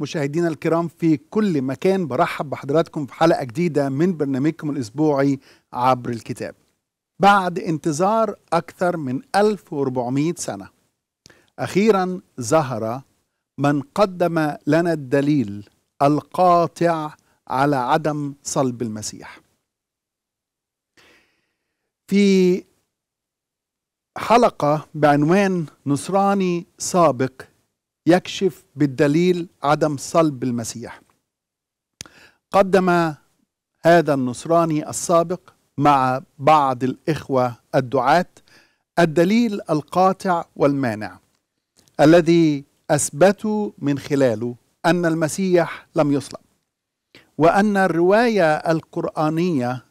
مشاهدينا الكرام في كل مكان برحب بحضراتكم في حلقة جديدة من برنامجكم الأسبوعي عبر الكتاب بعد انتظار أكثر من 1400 سنة أخيرا ظهر من قدم لنا الدليل القاطع على عدم صلب المسيح في حلقة بعنوان نصراني سابق يكشف بالدليل عدم صلب المسيح قدم هذا النصراني السابق مع بعض الإخوة الدعاة الدليل القاطع والمانع الذي أثبتوا من خلاله أن المسيح لم يصلب وأن الرواية القرآنية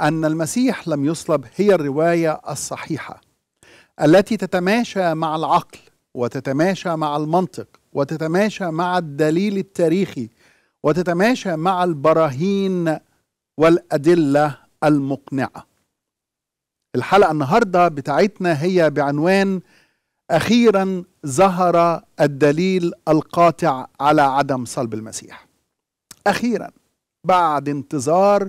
أن المسيح لم يصلب هي الرواية الصحيحة التي تتماشى مع العقل وتتماشى مع المنطق وتتماشى مع الدليل التاريخي وتتماشى مع البراهين والأدلة المقنعة الحلقة النهاردة بتاعتنا هي بعنوان أخيرا ظهر الدليل القاطع على عدم صلب المسيح أخيرا بعد انتظار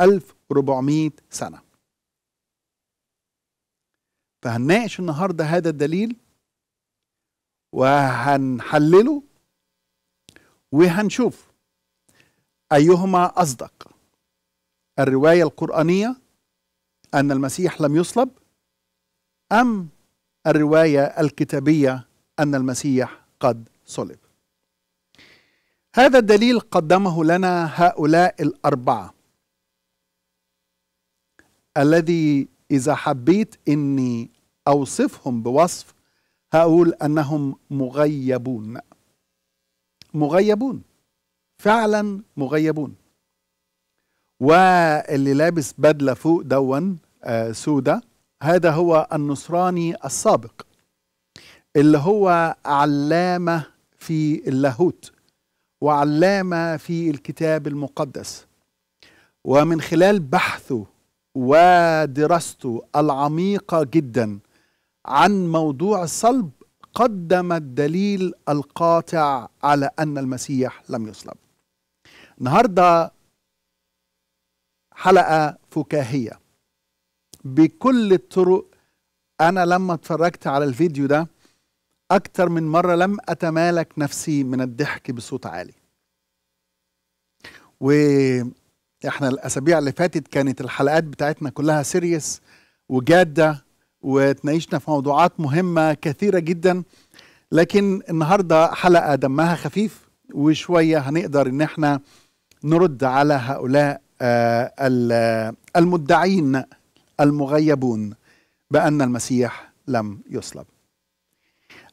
1400 سنة فهنناقش النهاردة هذا الدليل وهنحلله وهنشوف أيهما أصدق الرواية القرآنية أن المسيح لم يصلب أم الرواية الكتابية أن المسيح قد صلب هذا الدليل قدمه لنا هؤلاء الأربعة الذي إذا حبيت إني أوصفهم بوصف هقول انهم مغيبون مغيبون فعلا مغيبون واللي لابس بدله فوق دون آه سودة هذا هو النصراني السابق اللي هو علامه في اللاهوت وعلامه في الكتاب المقدس ومن خلال بحثه ودراسته العميقه جدا عن موضوع الصلب قدم الدليل القاطع على أن المسيح لم يصلب النهاردة حلقة فكاهية بكل الطرق أنا لما اتفرجت على الفيديو ده أكتر من مرة لم أتمالك نفسي من الضحك بصوت عالي وإحنا الأسابيع اللي فاتت كانت الحلقات بتاعتنا كلها سيريس وجادة وتناقشنا في موضوعات مهمة كثيرة جدا لكن النهاردة حلقة دمها خفيف وشوية هنقدر ان احنا نرد على هؤلاء آه، المدعين المغيبون بأن المسيح لم يصلب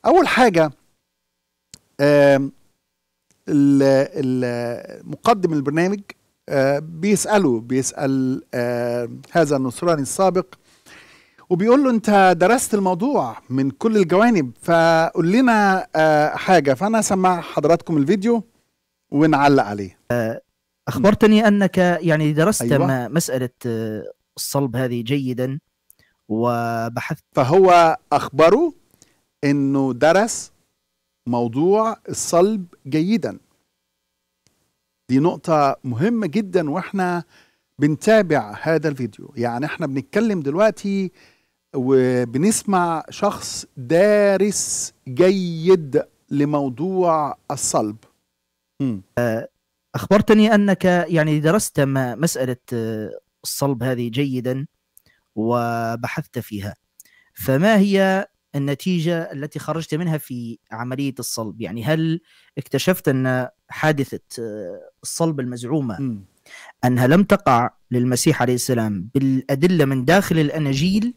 أول حاجة مقدم البرنامج آه، بيسأله بيسأل آه، هذا النصراني السابق وبيقول له انت درست الموضوع من كل الجوانب فقول لنا آه، حاجه فانا سمع حضراتكم الفيديو ونعلق عليه آه، اخبرتني انك يعني درست أيوة. مساله آه، الصلب هذه جيدا وبحثت فهو اخبره انه درس موضوع الصلب جيدا دي نقطه مهمه جدا واحنا بنتابع هذا الفيديو يعني احنا بنتكلم دلوقتي وبنسمع شخص دارس جيد لموضوع الصلب آه، أخبرتني أنك يعني درست مسألة آه، الصلب هذه جيدا وبحثت فيها فما هي النتيجة التي خرجت منها في عملية الصلب يعني هل اكتشفت أن حادثة آه، الصلب المزعومة م. أنها لم تقع للمسيح عليه السلام بالأدلة من داخل الأناجيل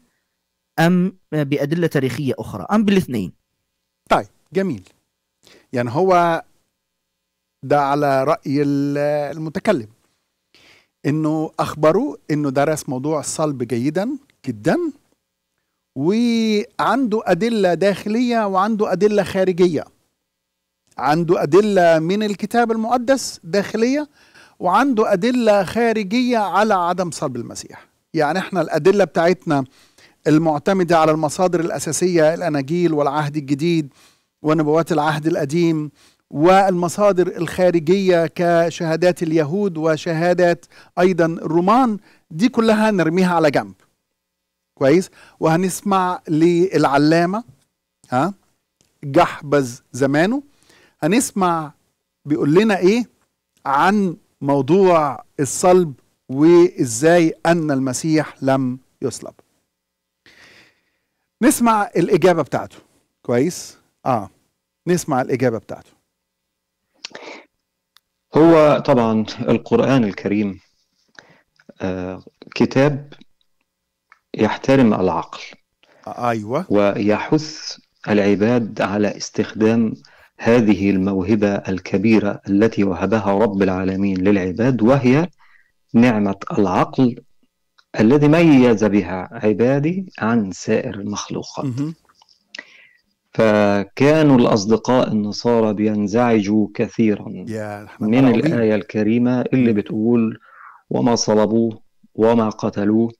ام بادله تاريخيه اخرى ام بالاثنين طيب جميل يعني هو ده على راي المتكلم انه اخبره انه درس موضوع الصلب جيدا جدا وعنده ادله داخليه وعنده ادله خارجيه عنده ادله من الكتاب المقدس داخليه وعنده ادله خارجيه على عدم صلب المسيح يعني احنا الادله بتاعتنا المعتمدة على المصادر الأساسية الأناجيل والعهد الجديد ونبوات العهد القديم والمصادر الخارجية كشهادات اليهود وشهادات أيضا الرومان دي كلها نرميها على جنب كويس وهنسمع للعلامة ها جحبذ زمانه هنسمع بيقول لنا ايه عن موضوع الصلب وازاي ان المسيح لم يصلب نسمع الإجابة بتاعته كويس؟ آه نسمع الإجابة بتاعته هو طبعا القرآن الكريم آه كتاب يحترم العقل آه، أيوة ويحث العباد على استخدام هذه الموهبة الكبيرة التي وهبها رب العالمين للعباد وهي نعمة العقل الذي ميز بها عبادي عن سائر المخلوقات فكانوا الأصدقاء النصارى بينزعجوا كثيرا يا من الآية الكريمة اللي بتقول وما صلبوه وما قتلوه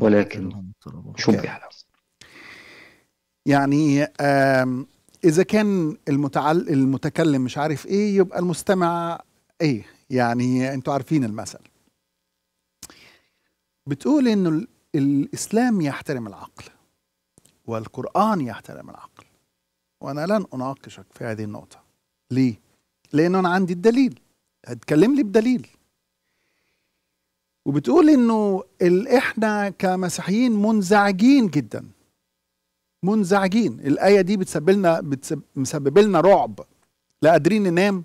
ولكن شبه لهم يعني إذا كان المتعل المتكلم مش عارف إيه يبقى المستمع إيه يعني أنتوا عارفين المثل بتقول انه الاسلام يحترم العقل والقران يحترم العقل وانا لن اناقشك في هذه النقطه ليه لانه انا عندي الدليل هتكلم لي بدليل وبتقول انه احنا كمسيحيين منزعجين جدا منزعجين الايه دي بتسبب لنا بتسبب لنا رعب لا قادرين ننام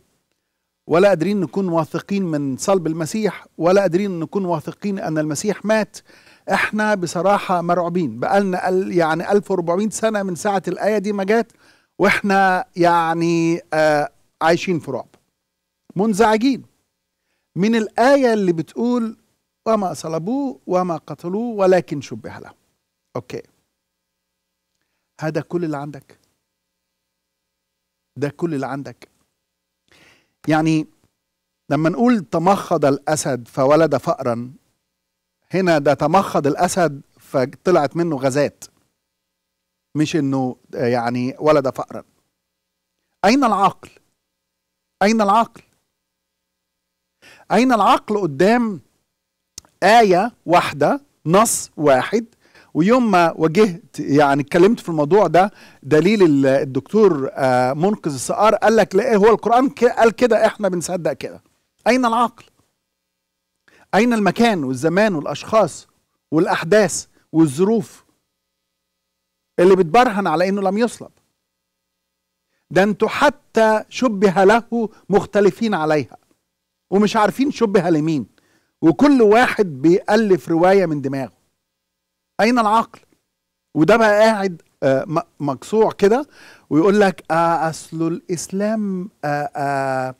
ولا قادرين نكون واثقين من صلب المسيح ولا قادرين نكون واثقين ان المسيح مات احنا بصراحه مرعوبين بقالنا يعني 1400 سنه من ساعه الايه دي ما جات واحنا يعني آه عايشين في رعب منزعجين من الايه اللي بتقول وما صلبوه وما قتلوه ولكن شبه له اوكي هذا كل اللي عندك ده كل اللي عندك يعني لما نقول تمخض الأسد فولد فأرا هنا ده تمخض الأسد فطلعت منه غازات مش انه يعني ولد فأرا أين العقل؟ أين العقل؟ أين العقل قدام آية واحدة نص واحد ويوم ما واجهت يعني اتكلمت في الموضوع ده دليل الدكتور آه، منقذ السقار قال لك لا هو القرآن قال كده احنا بنصدق كده أين العقل؟ أين المكان والزمان والأشخاص والأحداث والظروف اللي بتبرهن على إنه لم يصلب ده انتوا حتى شبه له مختلفين عليها ومش عارفين شبه لمين وكل واحد بيألف رواية من دماغه أين العقل؟ وده بقى قاعد آه، مقصوع كده ويقول لك آه، أصل الإسلام آه،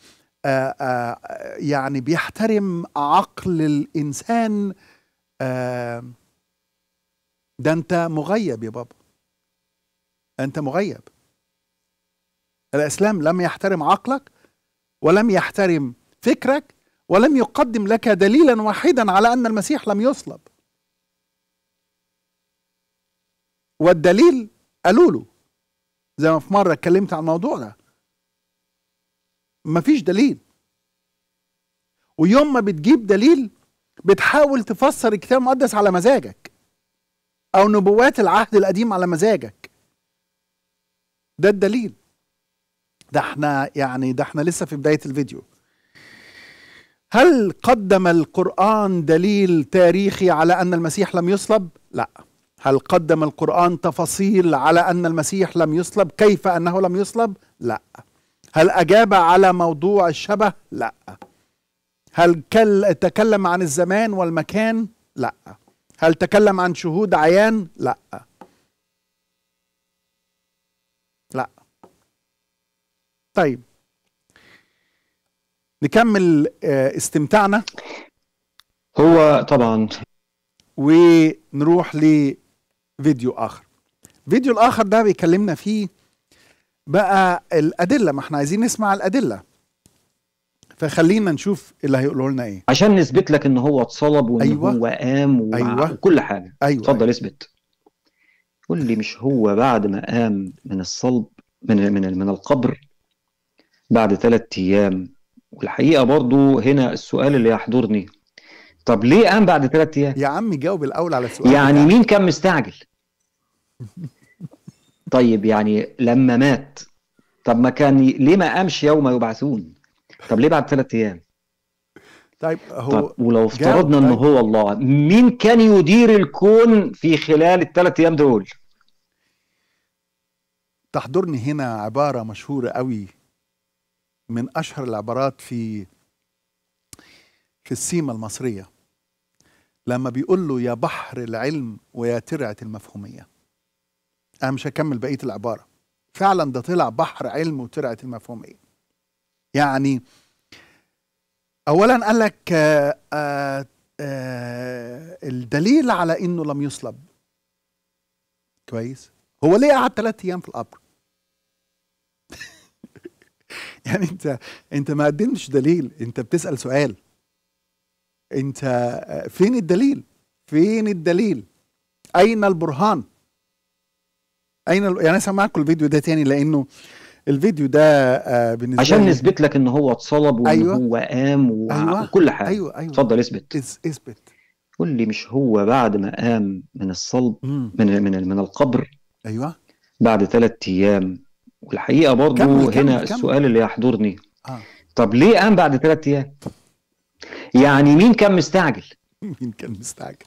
يعني بيحترم عقل الإنسان ده أنت مغيب يا بابا أنت مغيب الإسلام لم يحترم عقلك ولم يحترم فكرك ولم يقدم لك دليلا واحدا على أن المسيح لم يصلب والدليل قالوا له زي ما في مره اتكلمت عن الموضوع ده مفيش دليل ويوم ما بتجيب دليل بتحاول تفسر الكتاب المقدس على مزاجك او نبوات العهد القديم على مزاجك ده الدليل ده احنا يعني ده احنا لسه في بدايه الفيديو هل قدم القران دليل تاريخي على ان المسيح لم يصلب لا هل قدم القرآن تفاصيل على أن المسيح لم يصلب كيف أنه لم يصلب؟ لا هل أجاب على موضوع الشبه؟ لا هل تكلم عن الزمان والمكان؟ لا هل تكلم عن شهود عيان؟ لا لا طيب نكمل آه، استمتاعنا هو طبعا ونروح ل فيديو اخر الفيديو الاخر ده بيكلمنا فيه بقى الادله ما احنا عايزين نسمع الادله فخلينا نشوف اللي هيقولوا لنا ايه عشان نثبت لك ان هو اتصلب وان أيوة. هو قام أيوة. وكل حاجه أيوة. أيوة. اتفضل أيوة. اثبت قول لي مش هو بعد ما قام من الصلب من من من القبر بعد ثلاثة ايام والحقيقه برضو هنا السؤال اللي يحضرني طب ليه قام بعد ثلاثة ايام يا عم جاوب الاول على السؤال يعني مين كان مستعجل طيب يعني لما مات طب ما كان ليه ما قامش يوم يبعثون طب ليه بعد ثلاث ايام طيب هو طب ولو افترضنا ان طيب هو الله مين كان يدير الكون في خلال الثلاث ايام دول تحضرني هنا عبارة مشهورة قوي من أشهر العبارات في في السيمة المصرية لما بيقول له يا بحر العلم ويا ترعة المفهومية انا مش هكمل بقيه العباره فعلا ده طلع بحر علم وترعه المفهوم ايه يعني اولا قال لك آه، آه، آه، الدليل على انه لم يصلب كويس هو ليه قعد ثلاث ايام في القبر يعني انت انت ما قدمتش دليل انت بتسال سؤال انت فين الدليل فين الدليل اين البرهان اين ال... يعني انا سامعكم الفيديو ده تاني لانه الفيديو ده آه، بالنسبه عشان نثبت لك ان هو اتصلب وان أيوة. هو قام و... أيوة. وكل حاجه ايوه ايوه اتفضل اثبت اثبت قول لي مش هو بعد ما قام من الصلب مم. من من من القبر ايوه بعد ثلاث ايام والحقيقه برضه هنا كمل السؤال اللي يحضرني آه. طب ليه قام بعد ثلاث ايام؟ يعني مين كان مستعجل؟ مين كان مستعجل؟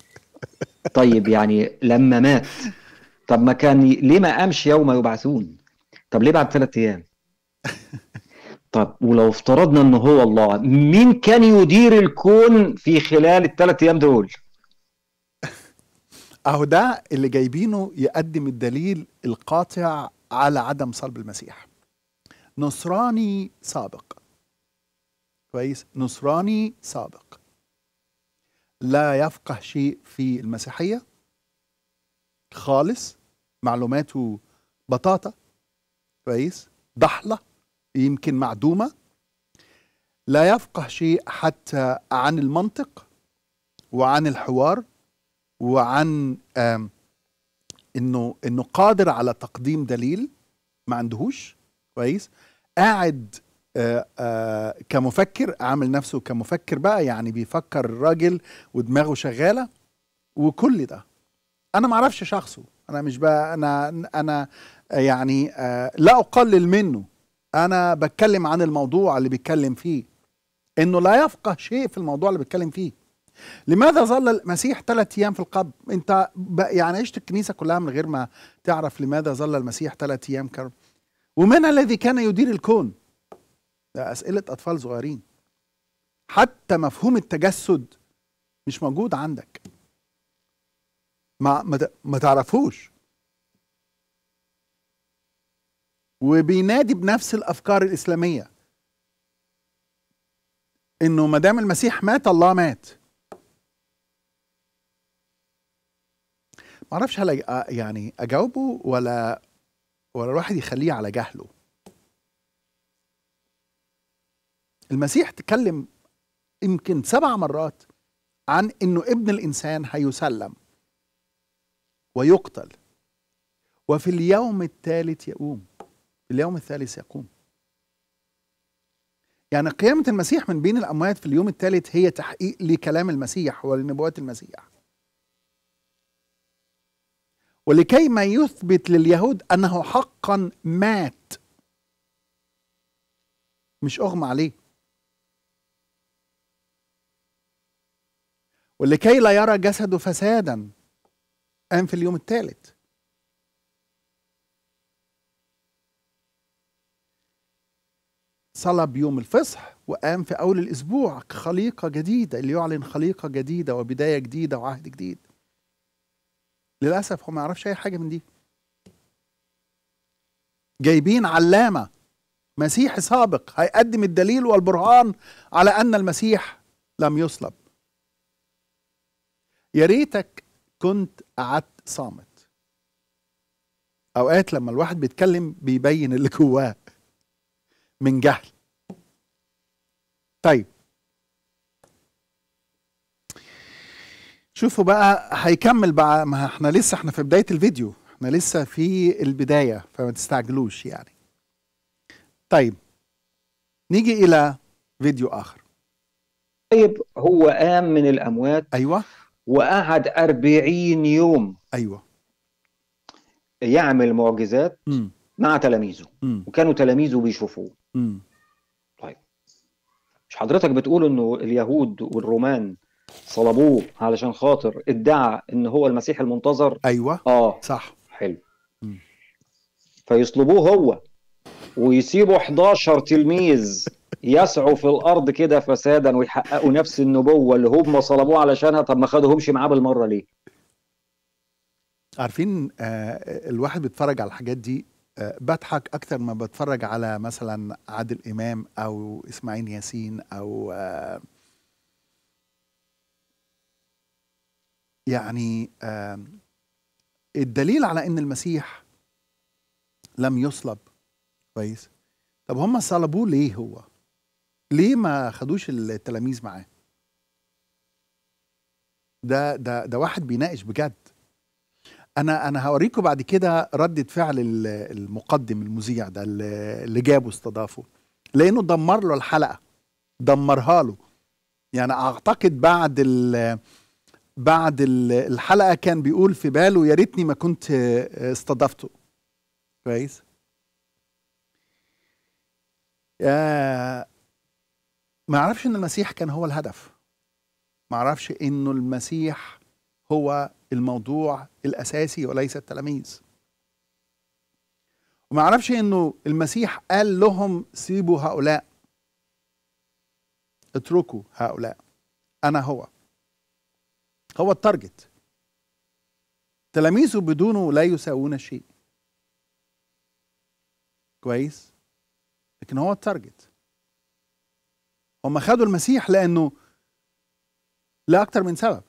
طيب يعني لما مات طب ما كان ليه ما قامش يوم يبعثون طب ليه بعد ثلاث ايام طب ولو افترضنا ان هو الله مين كان يدير الكون في خلال الثلاث ايام دول اهو ده اللي جايبينه يقدم الدليل القاطع على عدم صلب المسيح نصراني سابق كويس نصراني سابق لا يفقه شيء في المسيحيه خالص معلوماته بطاطا كويس ضحله يمكن معدومه لا يفقه شيء حتى عن المنطق وعن الحوار وعن انه انه قادر على تقديم دليل ما عندهوش كويس قاعد آآ آآ كمفكر عامل نفسه كمفكر بقى يعني بيفكر الراجل ودماغه شغاله وكل ده انا ما اعرفش شخصه انا مش بقى انا انا يعني آه، لا اقلل منه انا بتكلم عن الموضوع اللي بيتكلم فيه انه لا يفقه شيء في الموضوع اللي بيتكلم فيه لماذا ظل المسيح ثلاث ايام في القبر انت يعني عشت الكنيسه كلها من غير ما تعرف لماذا ظل المسيح ثلاث ايام كرب ومن الذي كان يدير الكون ده اسئله اطفال صغيرين حتى مفهوم التجسد مش موجود عندك ما, ما تعرفوش وبينادي بنفس الافكار الاسلاميه انه ما دام المسيح مات الله مات ما اعرفش هل آه، يعني اجاوبه ولا ولا الواحد يخليه على جهله المسيح تكلم يمكن سبع مرات عن انه ابن الانسان هيسلم ويقتل وفي اليوم الثالث يقوم في اليوم الثالث يقوم يعني قيامة المسيح من بين الأموات في اليوم الثالث هي تحقيق لكلام المسيح ولنبوات المسيح ولكي ما يثبت لليهود أنه حقا مات مش أغمى عليه ولكي لا يرى جسده فسادا قام في اليوم الثالث صلب يوم الفصح وقام في أول الأسبوع خليقة جديدة اللي يعلن خليقة جديدة وبداية جديدة وعهد جديد للأسف هو ما يعرفش أي حاجة من دي جايبين علامة مسيحي سابق هيقدم الدليل والبرهان على أن المسيح لم يصلب يا ريتك كنت قعدت صامت اوقات لما الواحد بيتكلم بيبين اللي جواه من جهل طيب شوفوا بقى هيكمل بقى ما احنا لسه احنا في بدايه الفيديو احنا لسه في البدايه فما تستعجلوش يعني طيب نيجي الى فيديو اخر طيب هو قام من الاموات ايوه وقعد 40 يوم ايوه يعمل معجزات م. مع تلاميذه م. وكانوا تلاميذه بيشوفوه طيب مش حضرتك بتقول انه اليهود والرومان صلبوه علشان خاطر ادعى ان هو المسيح المنتظر ايوه اه صح حلو م. فيصلبوه هو ويسيبوا 11 تلميذ يسعوا في الارض كده فسادا ويحققوا نفس النبوه اللي هم صلبوه علشانها طب ما خدهمش معاه بالمره ليه؟ عارفين آه الواحد بيتفرج على الحاجات دي آه بضحك اكتر ما بتفرج على مثلا عادل امام او اسماعيل ياسين او آه يعني آه الدليل على ان المسيح لم يصلب كويس طب هم صلبوه ليه هو ليه ما خدوش التلاميذ معاه ده ده ده واحد بيناقش بجد انا انا هوريكم بعد كده ردة فعل المقدم المذيع ده اللي جابه استضافه لانه دمر له الحلقه دمرها له يعني اعتقد بعد ال بعد الحلقه كان بيقول في باله يا ريتني ما كنت استضفته كويس آه، ما اعرفش ان المسيح كان هو الهدف ما اعرفش انه المسيح هو الموضوع الاساسي وليس التلاميذ وما اعرفش انه المسيح قال لهم سيبوا هؤلاء اتركوا هؤلاء انا هو هو التارجت تلاميذه بدونه لا يساوون شيء كويس لكن هو التارجت هم خدوا المسيح لانه لاكثر من سبب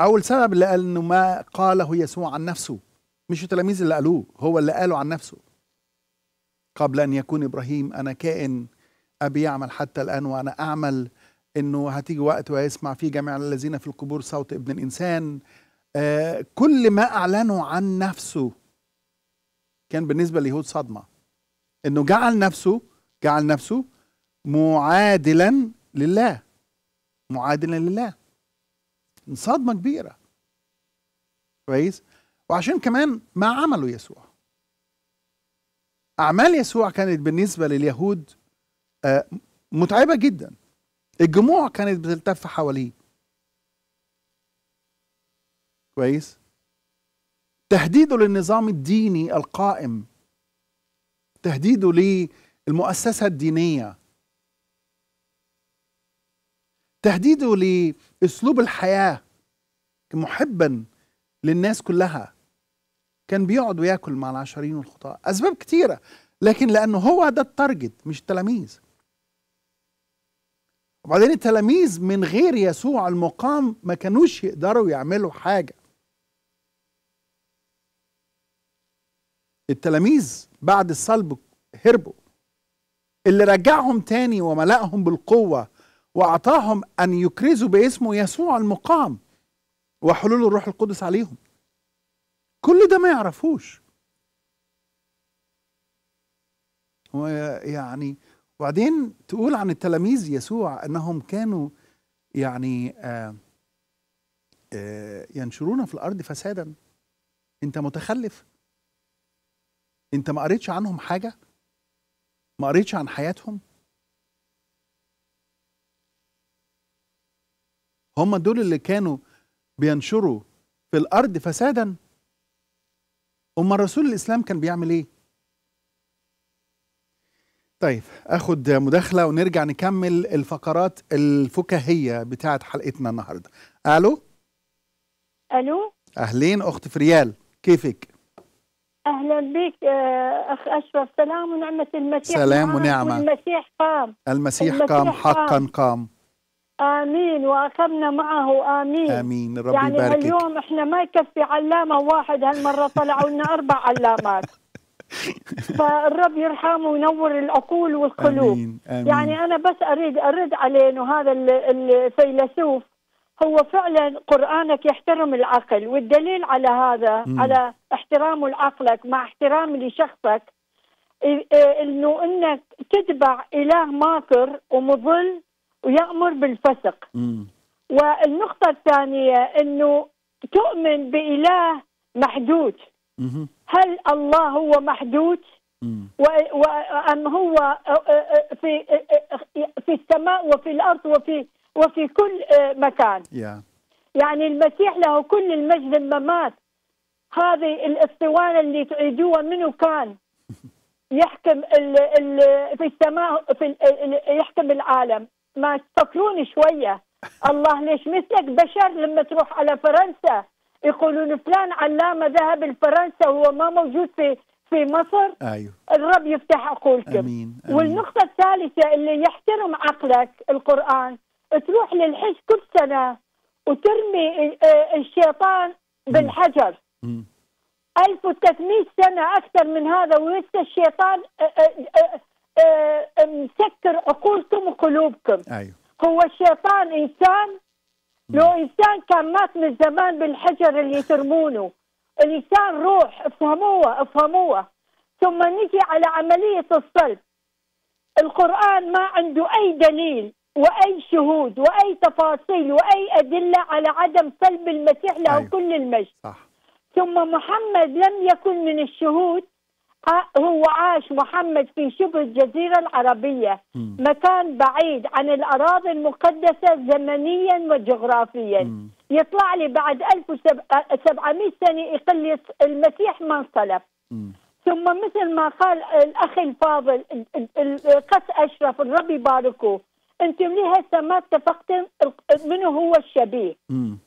اول سبب اللي قال انه ما قاله يسوع عن نفسه مش التلاميذ اللي قالوه هو اللي قاله عن نفسه قبل ان يكون ابراهيم انا كائن ابي يعمل حتى الان وانا اعمل انه هتيجي وقت ويسمع فيه جميع الذين في القبور صوت ابن الانسان آه كل ما اعلنه عن نفسه كان بالنسبه لليهود صدمه انه جعل نفسه جعل نفسه معادلا لله معادلا لله صدمه كبيره كويس وعشان كمان ما عمله يسوع اعمال يسوع كانت بالنسبه لليهود آه، متعبه جدا الجموع كانت بتلتف حواليه كويس تهديده للنظام الديني القائم تهديده للمؤسسة الدينية تهديده لأسلوب الحياة محبا للناس كلها كان بيقعد وياكل مع العشرين والخطاة أسباب كتيرة لكن لأنه هو ده التارجت مش التلاميذ وبعدين التلاميذ من غير يسوع المقام ما كانوش يقدروا يعملوا حاجة التلاميذ بعد الصلب هربوا اللي رجعهم تاني وملأهم بالقوة وأعطاهم أن يكرزوا باسمه يسوع المقام وحلول الروح القدس عليهم كل ده ما يعرفوش ويعني وبعدين تقول عن التلاميذ يسوع انهم كانوا يعني آآ آه، آآ آه، ينشرون في الارض فسادا انت متخلف انت ما قريتش عنهم حاجه ما قريتش عن حياتهم هم دول اللي كانوا بينشروا في الارض فسادا اما الرسول الاسلام كان بيعمل ايه طيب اخد مداخله ونرجع نكمل الفقرات الفكاهيه بتاعت حلقتنا النهارده الو الو اهلين اخت فريال كيفك اهلا بك آه، اخ اشرف سلام ونعمه المسيح سلام ونعمه المسيح قام المسيح, قام حقا قام, امين واخذنا معه امين امين ربي يعني يباركك اليوم احنا ما يكفي علامه واحد هالمره طلعوا لنا اربع علامات فالرب يرحمه وينور العقول والقلوب آمين. آمين. يعني انا بس اريد ارد عليه انه هذا الفيلسوف هو فعلا قرآنك يحترم العقل والدليل على هذا م. على احترامه لعقلك مع احترام لشخصك انه انك تتبع اله ماكر ومضل ويامر بالفسق م. والنقطه الثانيه انه تؤمن باله محدود م. هل الله هو محدود وام هو في في السماء وفي الارض وفي وفي كل آه، مكان yeah. يعني المسيح له كل المجد الممات هذه الاسطوانه اللي تعيدوها منه كان يحكم ال ال في السماء في ال يحكم العالم ما تفكرون شويه الله ليش مثلك بشر لما تروح على فرنسا يقولون فلان علامه ذهب لفرنسا هو ما موجود في في مصر ايوه الرب يفتح عقولكم امين, أمين. والنقطه الثالثه اللي يحترم عقلك القران تروح للحج كل سنه وترمي آه، الشيطان بالحجر 1300 سنه اكثر من هذا ولسه الشيطان آه، آه، مسكر عقولكم وقلوبكم ايوه هو الشيطان انسان لو انسان كان مات من زمان بالحجر اللي ترمونه الانسان روح افهموها افهموها ثم نجي على عمليه الصلب القران ما عنده اي دليل واي شهود واي تفاصيل واي ادله على عدم صلب المسيح له أيوه. كل المجد صح. ثم محمد لم يكن من الشهود آه، هو عاش محمد في شبه الجزيرة العربية م. مكان بعيد عن الأراضي المقدسة زمنيا وجغرافيا م. يطلع لي بعد 1700 آه، سنة يقل المسيح ما انصلب ثم مثل ما قال الأخ الفاضل القس أشرف الرب يباركه انتم ليه هسه ما اتفقتم منو هو الشبيه؟ مم.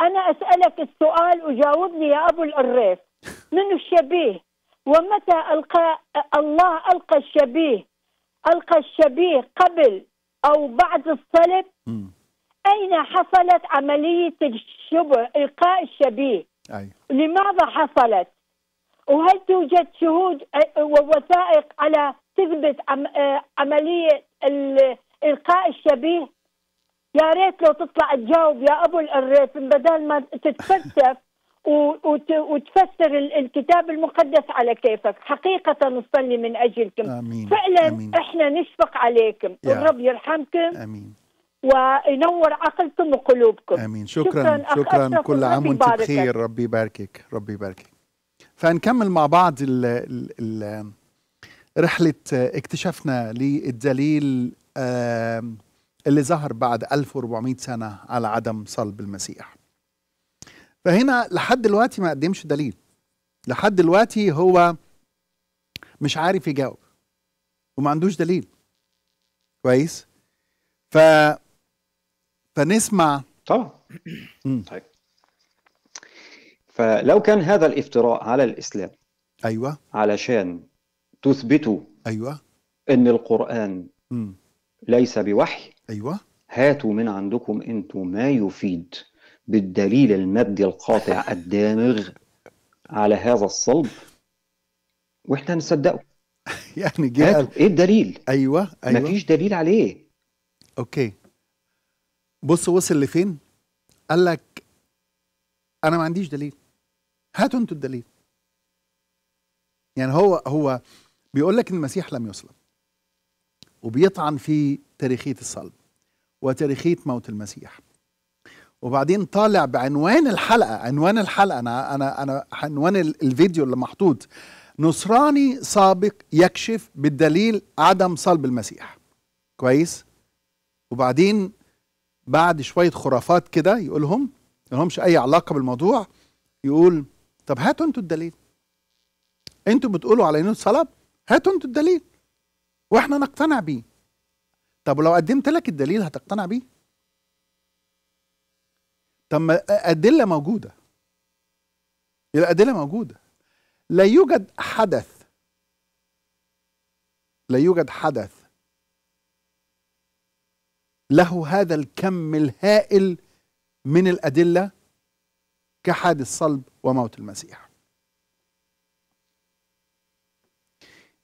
انا اسالك السؤال وجاوبني يا ابو العريف منو الشبيه؟ ومتى القى الله القى الشبيه القى الشبيه قبل او بعد الصلب؟ مم. اين حصلت عمليه الشبه القاء الشبيه؟ أي. لماذا حصلت؟ وهل توجد شهود ووثائق على تثبت عمليه القاء الشبيه يا ريت لو تطلع تجاوب يا ابو الريثم بدل ما تتفلسف وتفسر الكتاب المقدس على كيفك حقيقة نصلي من أجلكم آمين. فعلا آمين. إحنا نشفق عليكم والرب يرحمكم آمين. وينور عقلكم وقلوبكم آمين شكرا شكرا, شكرا. كل عام وانت بخير ربي يباركك ربي يباركك فنكمل مع بعض ال رحلة اكتشافنا للدليل اللي ظهر بعد 1400 سنة على عدم صلب المسيح فهنا لحد دلوقتي ما قدمش دليل لحد دلوقتي هو مش عارف يجاوب وما عندوش دليل كويس ف فنسمع طبعا طيب فلو كان هذا الافتراء على الاسلام ايوه علشان تثبتوا ايوه ان القران م. ليس بوحي أيوة هاتوا من عندكم أنتم ما يفيد بالدليل المادي القاطع الدامغ على هذا الصلب واحنا هنصدقه يعني جه ايه الدليل ايوه ايوه مفيش دليل عليه اوكي بص وصل لفين قال لك انا ما عنديش دليل هاتوا انتوا الدليل يعني هو هو بيقول لك المسيح لم يصلب وبيطعن في تاريخية الصلب وتاريخية موت المسيح وبعدين طالع بعنوان الحلقة عنوان الحلقة أنا أنا أنا عنوان الفيديو اللي محطوط نصراني سابق يكشف بالدليل عدم صلب المسيح كويس وبعدين بعد شوية خرافات كده يقولهم لهمش أي علاقة بالموضوع يقول طب هاتوا أنتوا الدليل أنتوا بتقولوا على إنه صلب هاتوا أنتوا الدليل واحنا نقتنع بيه طب ولو قدمت لك الدليل هتقتنع بيه طب ما أدلة موجودة الأدلة موجودة لا يوجد حدث لا يوجد حدث له هذا الكم الهائل من الأدلة كحادث صلب وموت المسيح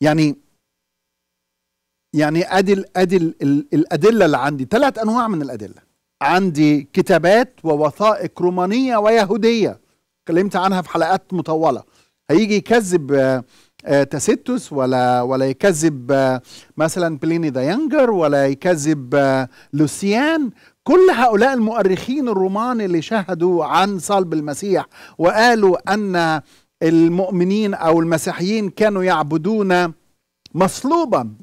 يعني يعني ادي ادي الادله اللي عندي ثلاث انواع من الادله عندي كتابات ووثائق رومانيه ويهوديه اتكلمت عنها في حلقات مطوله هيجي يكذب آه، آه، تاسيتوس ولا ولا يكذب آه، مثلا بليني ذا يانجر ولا يكذب لوسيان كل هؤلاء المؤرخين الرومان اللي شهدوا عن صلب المسيح وقالوا ان المؤمنين او المسيحيين كانوا يعبدون مصلوبا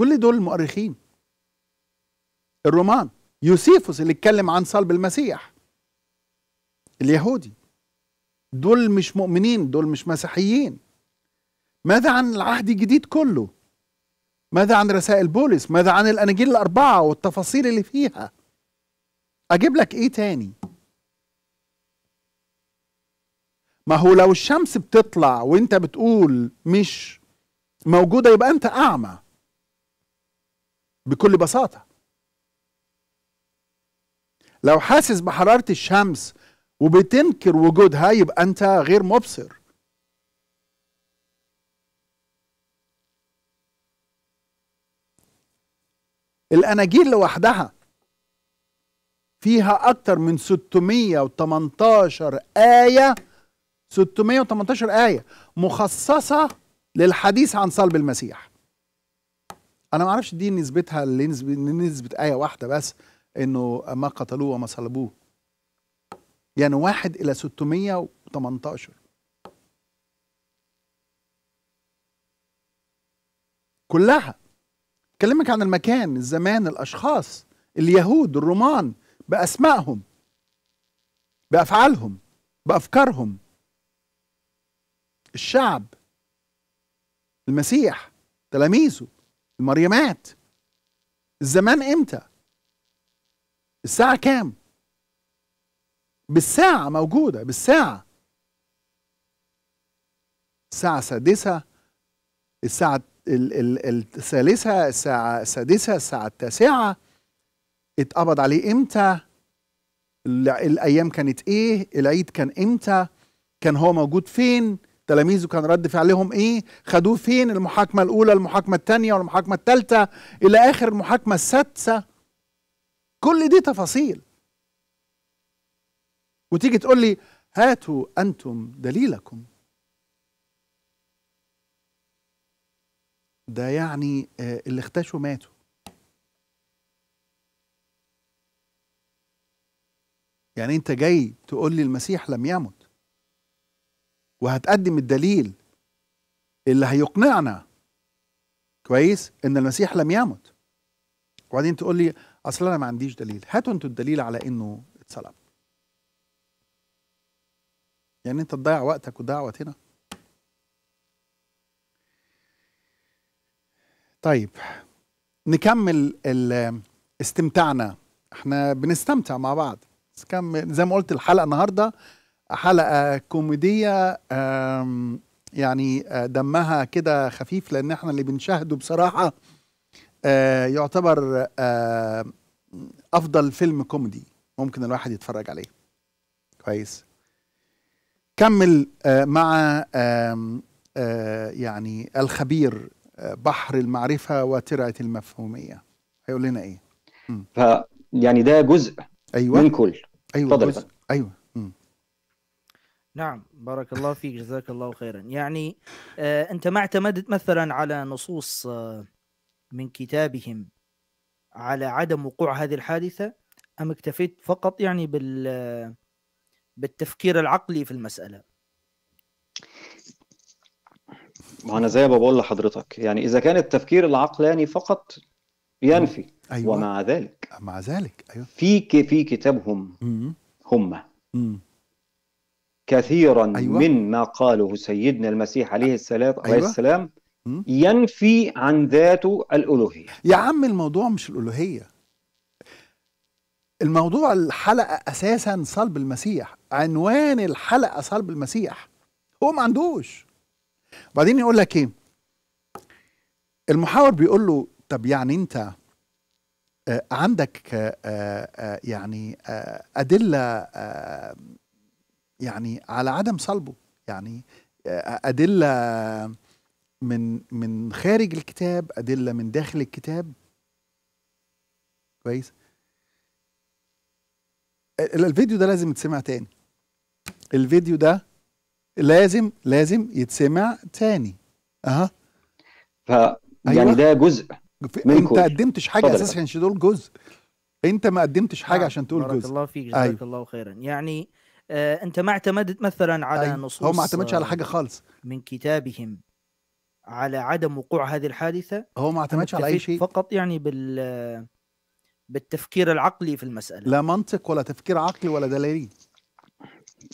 كل دول مؤرخين الرومان يوسيفوس اللي اتكلم عن صلب المسيح اليهودي دول مش مؤمنين دول مش مسيحيين ماذا عن العهد الجديد كله ماذا عن رسائل بولس ماذا عن الاناجيل الاربعه والتفاصيل اللي فيها اجيب لك ايه تاني ما هو لو الشمس بتطلع وانت بتقول مش موجوده يبقى انت اعمى بكل بساطة لو حاسس بحرارة الشمس وبتنكر وجودها يبقى أنت غير مبصر الأناجيل لوحدها فيها أكتر من 618 آية 618 آية مخصصة للحديث عن صلب المسيح انا ما اعرفش دي نسبتها لنسبه نسبه ايه واحده بس انه ما قتلوه وما صلبوه يعني واحد الى 618 كلها كلمك عن المكان الزمان الاشخاص اليهود الرومان باسمائهم بافعالهم بافكارهم الشعب المسيح تلاميذه المريمات الزمان امتى الساعة كام بالساعة موجودة بالساعة الساعة السادسة الساعة الثالثة الساعة السادسة الساعة التاسعة اتقبض عليه امتى الأيام كانت ايه العيد كان امتى كان هو موجود فين تلاميذه كان رد فعلهم ايه خدوه فين المحاكمه الاولى المحاكمه الثانيه والمحاكمه الثالثه الى اخر المحاكمه السادسه كل دي تفاصيل وتيجي تقول لي هاتوا انتم دليلكم ده يعني آه، اللي اختشوا ماتوا يعني انت جاي تقول لي المسيح لم يمت وهتقدم الدليل اللي هيقنعنا كويس ان المسيح لم يمت وبعدين تقول لي اصل انا ما عنديش دليل هاتوا انتوا الدليل على انه اتصلب يعني انت تضيع وقتك وتضيع وقتنا طيب نكمل استمتاعنا احنا بنستمتع مع بعض زي ما قلت الحلقه النهارده حلقه كوميديه يعني آه، دمها كده خفيف لان احنا اللي بنشاهده بصراحه آه، يعتبر افضل فيلم كوميدي ممكن الواحد يتفرج عليه كويس كمل آه، مع يعني الخبير بحر المعرفه وترعه المفهوميه هيقول لنا ايه ف يعني ده جزء أيوة. من كل ايوه جزء. ايوه نعم بارك الله فيك جزاك الله خيرا يعني آه أنت ما اعتمدت مثلا على نصوص آه من كتابهم على عدم وقوع هذه الحادثة أم اكتفيت فقط يعني بال آه، بالتفكير العقلي في المسألة ما أنا زي ما بقول لحضرتك يعني إذا كان التفكير العقلاني يعني فقط ينفي أيوة. ومع ذلك مع ذلك أيوة. في في كتابهم هم مم. كثيرا أيوة. من ما قاله سيدنا المسيح عليه السلام أيوة. عليه السلام ينفي عن ذاته الألوهية يا عم الموضوع مش الألوهية الموضوع الحلقة أساسا صلب المسيح عنوان الحلقة صلب المسيح هو ما عندوش بعدين يقول لك إيه المحاور بيقول له طب يعني أنت آه، عندك آه، آه، يعني أدلة يعني على عدم صلبه يعني آه، أدلة من من خارج الكتاب أدلة من داخل الكتاب كويس آه، الفيديو ده لازم يتسمع تاني الفيديو ده لازم لازم يتسمع تاني اها ف يعني أيوة. ده جزء من انت ما قدمتش حاجه اساسا عشان دول جزء انت ما قدمتش حاجه آه، عشان تقول جزء بارك الله فيك جزاك أيوة. الله خيرا يعني آه، انت ما اعتمدت مثلا على أي. نصوص هو ما اعتمدش على حاجه آه، خالص من كتابهم على عدم وقوع هذه الحادثه هو ما اعتمدش على اي شيء فقط يعني بال بالتفكير العقلي في المساله لا منطق ولا تفكير عقلي ولا دلالين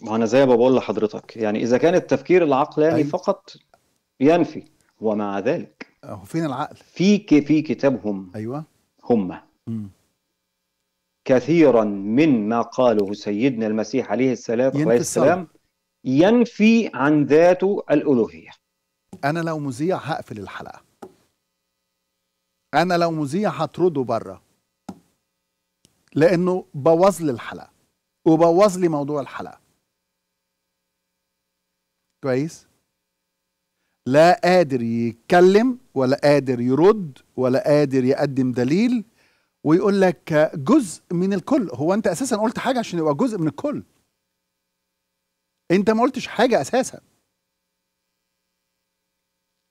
ما انا زي ما بقول لحضرتك يعني اذا كان التفكير العقلاني أي. فقط ينفي ومع ذلك هو فين العقل في في كتابهم ايوه هم م. كثيرا مما قاله سيدنا المسيح عليه السلام عليه السلام ينفي عن ذاته الالوهيه انا لو مذيع هقفل الحلقه انا لو مذيع هطرده بره لانه بوظ لي الحلقه وبوظ لي موضوع الحلقه كويس لا قادر يتكلم ولا قادر يرد ولا قادر يقدم دليل ويقول لك جزء من الكل هو انت اساسا قلت حاجه عشان يبقى جزء من الكل انت ما قلتش حاجه اساسا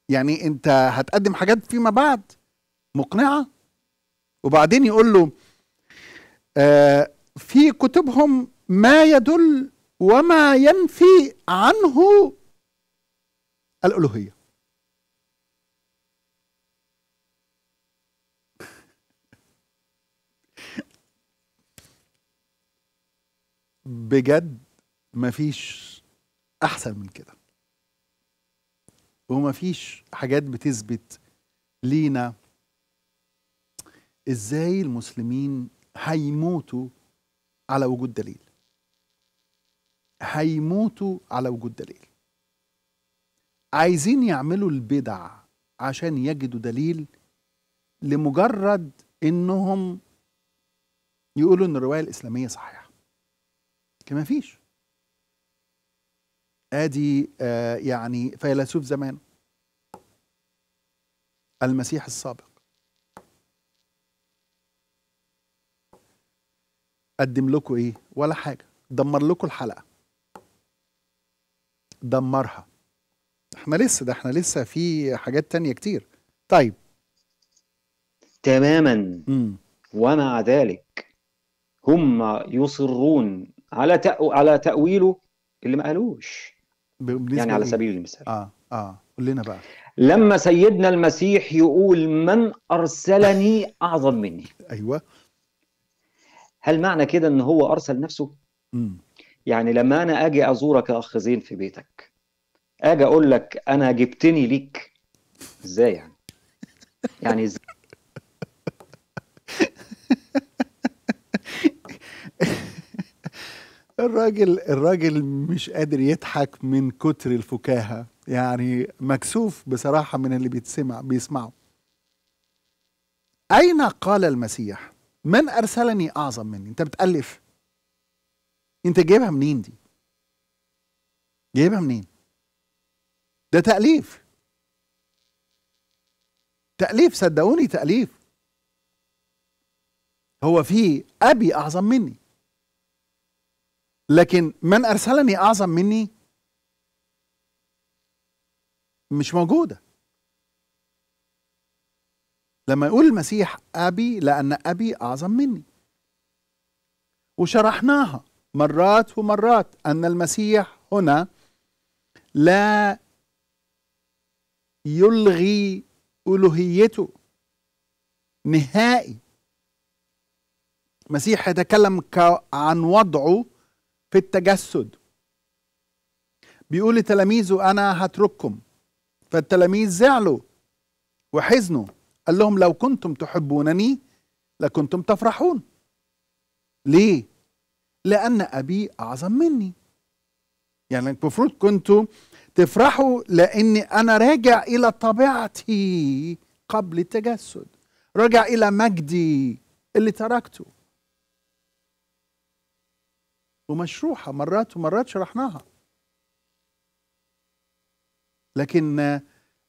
يعني انت هتقدم حاجات فيما بعد مقنعه وبعدين يقول له آه في كتبهم ما يدل وما ينفي عنه الالوهيه بجد مفيش احسن من كده ومفيش حاجات بتثبت لينا ازاي المسلمين هيموتوا على وجود دليل هيموتوا على وجود دليل عايزين يعملوا البدع عشان يجدوا دليل لمجرد انهم يقولوا ان الروايه الاسلاميه صحيحه كما فيش ادي آه يعني فيلسوف زمان المسيح السابق قدم لكم ايه ولا حاجه دمر لكم الحلقه دمرها احنا لسه ده احنا لسه في حاجات تانية كتير طيب تماما مم. ومع ذلك هم يصرون على تأو على تاويله اللي ما قالوش يعني على سبيل المثال اه اه قول لنا بقى لما سيدنا المسيح يقول من ارسلني اعظم مني ايوه هل معنى كده ان هو ارسل نفسه مم. يعني لما انا اجي ازورك يا اخ زين في بيتك اجي اقول لك انا جبتني ليك ازاي يعني يعني ازاي الراجل الراجل مش قادر يضحك من كتر الفكاهة يعني مكسوف بصراحة من اللي بيتسمع بيسمعه أين قال المسيح من أرسلني أعظم مني أنت بتألف أنت جايبها منين دي جايبها منين ده تأليف تأليف صدقوني تأليف هو في أبي أعظم مني لكن من أرسلني أعظم مني مش موجودة لما يقول المسيح أبي لأن أبي أعظم مني وشرحناها مرات ومرات أن المسيح هنا لا يلغي ألوهيته نهائي المسيح يتكلم عن وضعه في التجسد بيقول لتلاميذه أنا هترككم فالتلاميذ زعلوا وحزنوا قال لهم لو كنتم تحبونني لكنتم تفرحون ليه لأن أبي أعظم مني يعني المفروض كنتوا تفرحوا لأني أنا راجع إلى طبيعتي قبل التجسد راجع إلى مجدي اللي تركته ومشروحة مرات ومرات شرحناها لكن آه،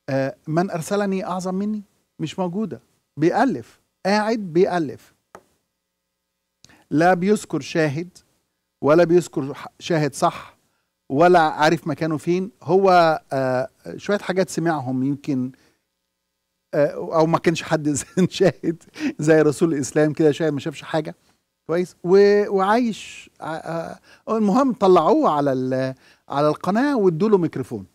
آه، من أرسلني أعظم مني مش موجودة بيألف قاعد بيألف لا بيذكر شاهد ولا بيذكر شاهد صح ولا عارف مكانه فين هو آه، شوية حاجات سمعهم يمكن او ما كانش حد شاهد زي رسول الاسلام كده شاهد ما شافش حاجه كويس وعايش المهم طلعوه على على القناه وادوا له ميكروفون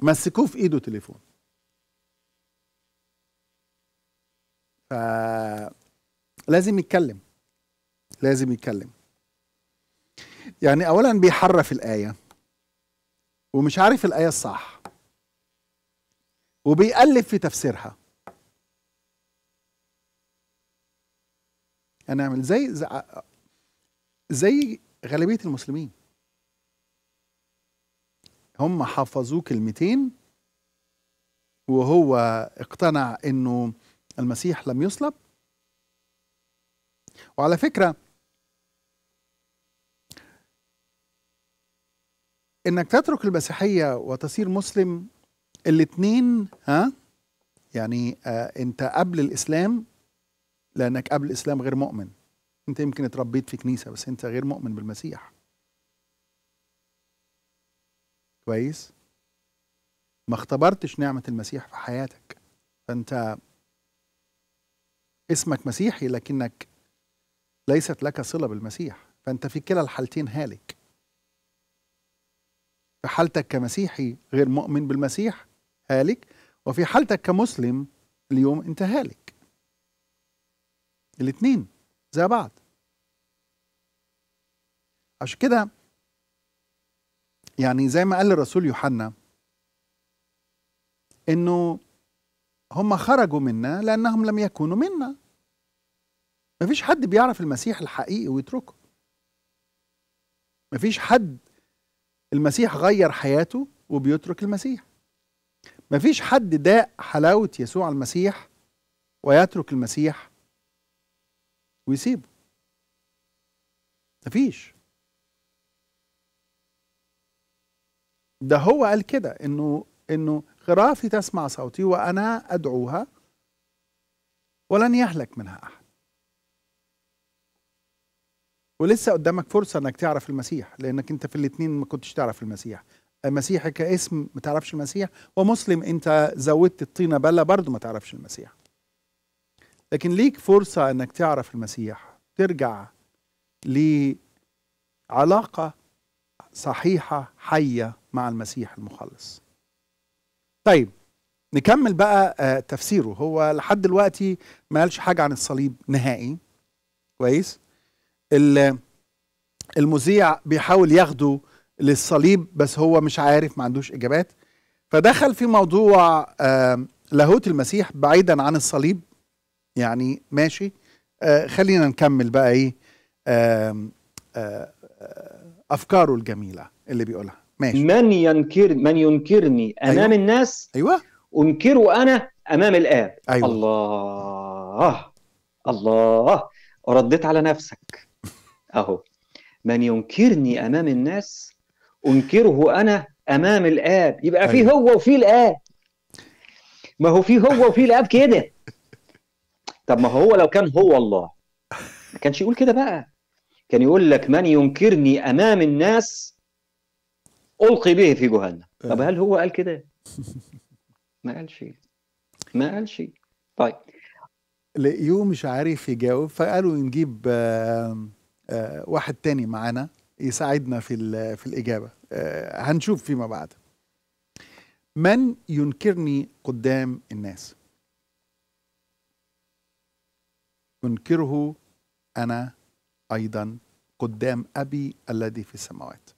مسكوه في ايده تليفون فلازم يتكلم لازم يتكلم يعني اولا بيحرف الايه ومش عارف الايه الصح وبيألف في تفسيرها انا يعني اعمل زي زي غالبيه المسلمين هم حفظوه كلمتين وهو اقتنع انه المسيح لم يصلب وعلى فكره انك تترك المسيحيه وتصير مسلم الاثنين ها يعني آه انت قبل الاسلام لانك قبل الاسلام غير مؤمن انت يمكن اتربيت في كنيسه بس انت غير مؤمن بالمسيح كويس ما اختبرتش نعمه المسيح في حياتك فانت اسمك مسيحي لكنك ليست لك صله بالمسيح فانت في كلا الحالتين هالك في حالتك كمسيحي غير مؤمن بالمسيح هالك وفي حالتك كمسلم اليوم انت هالك الاثنين زي بعض عشان كده يعني زي ما قال الرسول يوحنا انه هم خرجوا منا لانهم لم يكونوا منا مفيش حد بيعرف المسيح الحقيقي ويتركه مفيش حد المسيح غير حياته وبيترك المسيح مفيش حد داء حلاوة يسوع المسيح ويترك المسيح ويسيبه مفيش ده هو قال كده انه انه خرافي تسمع صوتي وانا ادعوها ولن يهلك منها احد ولسه قدامك فرصه انك تعرف المسيح لانك انت في الاثنين ما كنتش تعرف المسيح مسيحي كاسم ما تعرفش المسيح ومسلم انت زودت الطينه بله برضه ما تعرفش المسيح لكن ليك فرصة أنك تعرف المسيح ترجع لعلاقة صحيحة حية مع المسيح المخلص طيب نكمل بقى آه، تفسيره هو لحد دلوقتي ما قالش حاجة عن الصليب نهائي كويس المذيع بيحاول ياخده للصليب بس هو مش عارف ما عندوش إجابات فدخل في موضوع لاهوت المسيح بعيدا عن الصليب يعني ماشي آه خلينا نكمل بقى ايه آه آه افكاره الجميله اللي بيقولها ماشي من ينكر من ينكرني امام أيوة. الناس ايوه انكره انا امام الاب أيوة. الله الله رديت على نفسك اهو من ينكرني امام الناس انكره انا امام الاب يبقى أيوة. في هو وفي الاب ما هو في هو وفي الاب كده طب ما هو لو كان هو الله ما كانش يقول كده بقى كان يقول لك من ينكرني امام الناس القي به في جهنم آه. طب هل هو قال كده ما قال شيء ما قال شيء طيب لقيوه مش عارف يجاوب فقالوا نجيب آه، آه، واحد تاني معانا يساعدنا في في الاجابه هنشوف فيما بعد من ينكرني قدام الناس انكره أنا أيضا قدام أبي الذي في السماوات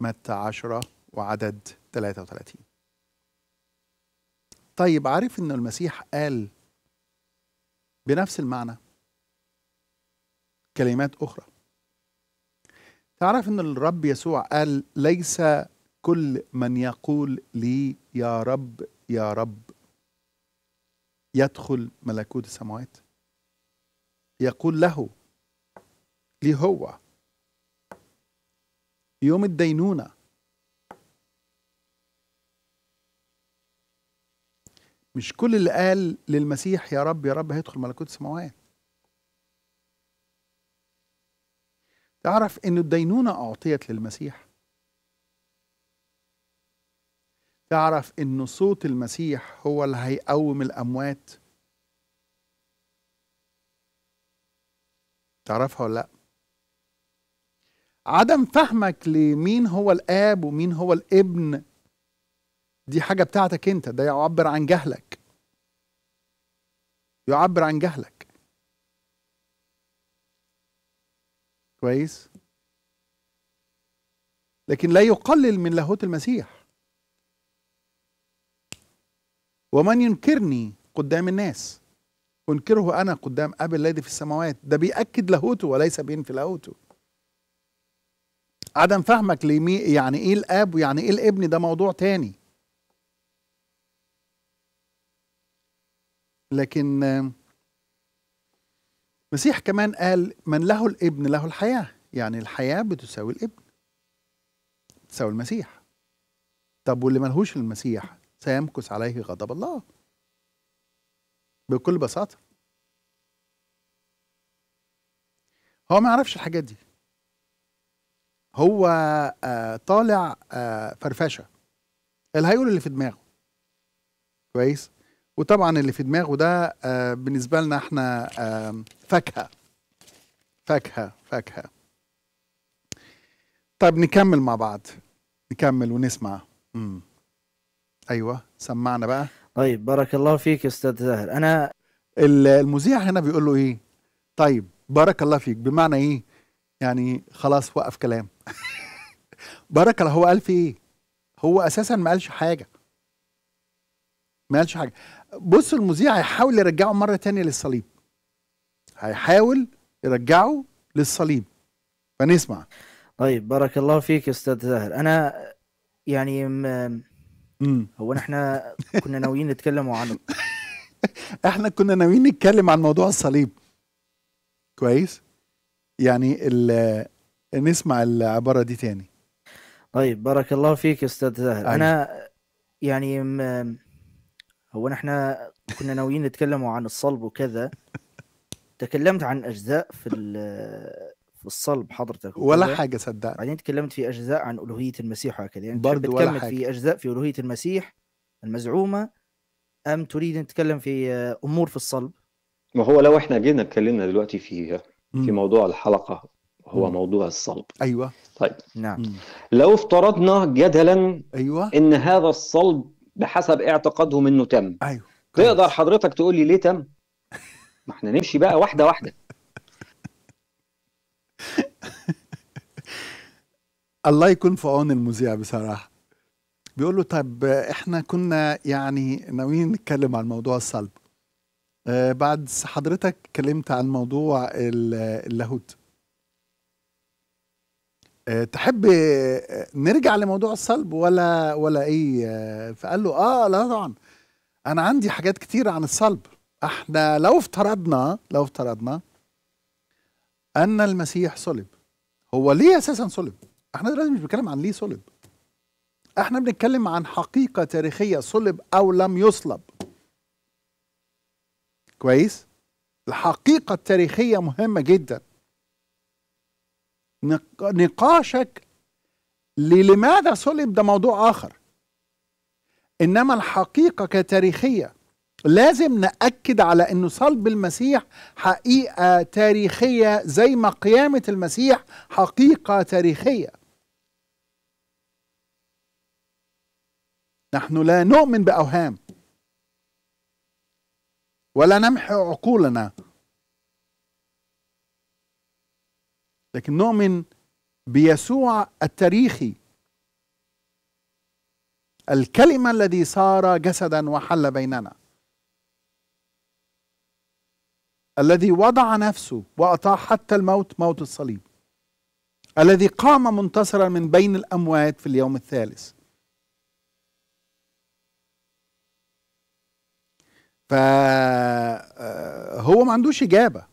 متى عشرة وعدد 33 طيب عارف أن المسيح قال بنفس المعنى كلمات أخرى تعرف أن الرب يسوع قال ليس كل من يقول لي يا رب يا رب يدخل ملكوت السماوات يقول له لي هو يوم الدينونة مش كل اللي قال للمسيح يا رب يا رب هيدخل ملكوت السماوات تعرف ان الدينونة اعطيت للمسيح تعرف ان صوت المسيح هو اللي هيقوم الاموات تعرفها ولا لا عدم فهمك لمين هو الاب ومين هو الابن دي حاجه بتاعتك انت ده يعبر عن جهلك يعبر عن جهلك كويس لكن لا يقلل من لاهوت المسيح ومن ينكرني قدام الناس أنكره أنا قدام أب الذي في السماوات ده بيأكد لاهوته وليس بينفي لاهوته عدم فهمك لمي يعني إيه الأب ويعني إيه الابن ده موضوع تاني لكن المسيح كمان قال من له الابن له الحياة يعني الحياة بتساوي الابن بتساوي المسيح طب واللي ملهوش المسيح سيمكث عليه غضب الله بكل بساطة هو ما يعرفش الحاجات دي هو آه، طالع آه، فرفشة اللي هيقول اللي في دماغه كويس وطبعا اللي في دماغه ده آه، بالنسبة لنا احنا فاكهة فاكهة فاكهة طيب نكمل مع بعض نكمل ونسمع مم. ايوه سمعنا بقى طيب بارك الله فيك يا استاذ زاهر انا المذيع هنا بيقول له ايه طيب بارك الله فيك بمعنى ايه يعني خلاص وقف كلام بارك الله هو قال في ايه هو اساسا ما قالش حاجه ما قالش حاجه بص المذيع هيحاول يرجعه مره تانية للصليب هيحاول يرجعه للصليب فنسمع طيب بارك الله فيك يا استاذ زاهر انا يعني م... هو احنا كنا ناويين نتكلم عن احنا كنا ناويين نتكلم عن موضوع الصليب كويس يعني نسمع العباره دي تاني طيب بارك الله فيك يا استاذ زاهر أيوة. انا يعني م... هو احنا كنا ناويين نتكلم عن الصلب وكذا تكلمت عن اجزاء في بالصلب حضرتك ولا حاجه صدقني بعدين تكلمت في اجزاء عن الوهيه المسيح وهكذا يعني برضه ولا حاجه في اجزاء في الوهيه المسيح المزعومه ام تريد ان تتكلم في آه، امور في الصلب ما هو لو احنا جينا اتكلمنا دلوقتي في آه، في موضوع الحلقه هو مم. موضوع الصلب ايوه طيب نعم لو افترضنا جدلا ايوه ان هذا الصلب بحسب اعتقادهم انه تم ايوه تقدر حضرتك تقول لي ليه تم ما احنا نمشي بقى واحده واحده الله يكون في عون المذيع بصراحه بيقول له طب احنا كنا يعني ناويين نتكلم عن موضوع الصلب آه، بعد حضرتك اتكلمت عن موضوع اللاهوت آه، تحب نرجع لموضوع الصلب ولا ولا ايه فقال له اه لا طبعا انا عندي حاجات كتير عن الصلب احنا لو افترضنا لو افترضنا ان المسيح صلب هو ليه اساسا صلب احنا دلوقتي مش بنتكلم عن ليه صلب احنا بنتكلم عن حقيقه تاريخيه صلب او لم يصلب كويس الحقيقه التاريخيه مهمه جدا نقاشك لماذا صلب ده موضوع اخر انما الحقيقه كتاريخيه لازم ناكد على ان صلب المسيح حقيقه تاريخيه زي ما قيامه المسيح حقيقه تاريخيه نحن لا نؤمن باوهام ولا نمحي عقولنا لكن نؤمن بيسوع التاريخي الكلمه الذي صار جسدا وحل بيننا الذي وضع نفسه واطاع حتى الموت موت الصليب الذي قام منتصرا من بين الاموات في اليوم الثالث فهو آه، ما عندوش إجابة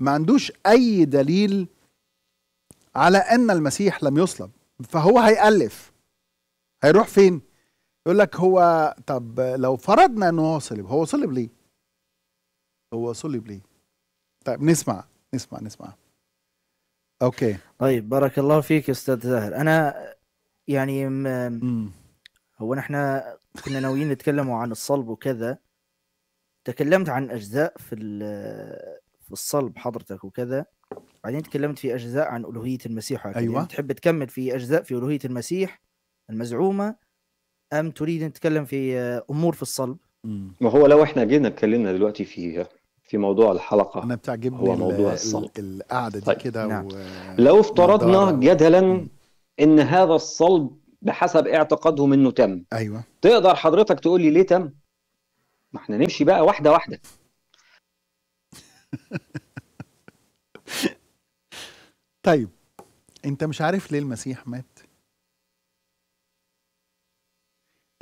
ما عندوش أي دليل على أن المسيح لم يصلب فهو هيألف هيروح فين؟ يقول لك هو طب لو فرضنا أنه هو صلب هو صلب ليه؟ هو صلب ليه؟ طيب نسمع نسمع نسمع اوكي طيب بارك الله فيك استاذ زاهر انا يعني م... هو نحن كنا ناويين نتكلموا عن الصلب وكذا تكلمت عن اجزاء في في الصلب حضرتك وكذا بعدين تكلمت في اجزاء عن الوهيه المسيح وكذا. يعني ايوه تحب تكمل في اجزاء في الوهيه المسيح المزعومه ام تريد ان تتكلم في امور في الصلب؟ ما هو لو احنا جينا اتكلمنا دلوقتي في في موضوع الحلقه انا بتعجبني هو موضوع الصلب القعده دي طيب. كده نعم. و... لو افترضنا جدلا ان هذا الصلب بحسب اعتقادهم انه تم ايوه تقدر حضرتك تقول لي ليه تم؟ ما احنا نمشي بقى واحده واحده طيب انت مش عارف ليه المسيح مات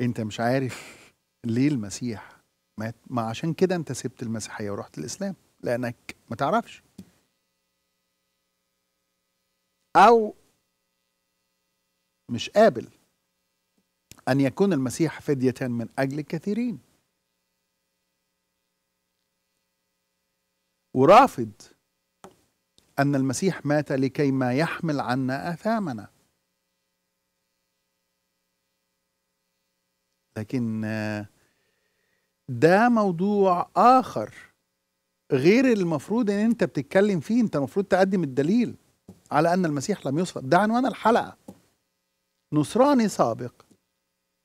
انت مش عارف ليه المسيح مات ما عشان كده انت سبت المسيحيه ورحت الاسلام لانك ما تعرفش او مش قابل ان يكون المسيح فديه من اجل الكثيرين ورافض أن المسيح مات لكي ما يحمل عنا آثامنا لكن ده موضوع آخر غير المفروض ان انت بتتكلم فيه انت المفروض تقدم الدليل على ان المسيح لم يصلب ده عنوان الحلقه نصراني سابق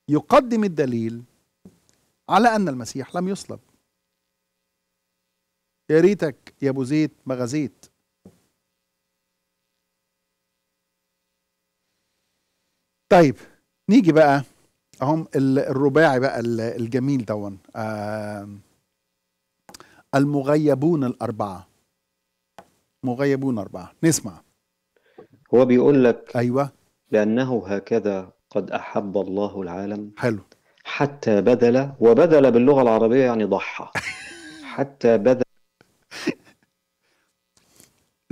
يقدم الدليل على ان المسيح لم يصلب يا ريتك يا ابو زيد ما غزيت طيب نيجي بقى اهم الرباعي بقى الجميل دون آه المغيبون الاربعه مغيبون اربعه نسمع هو بيقول لك ايوه لانه هكذا قد احب الله العالم حلو حتى بذل وبذل باللغه العربيه يعني ضحى حتى بذل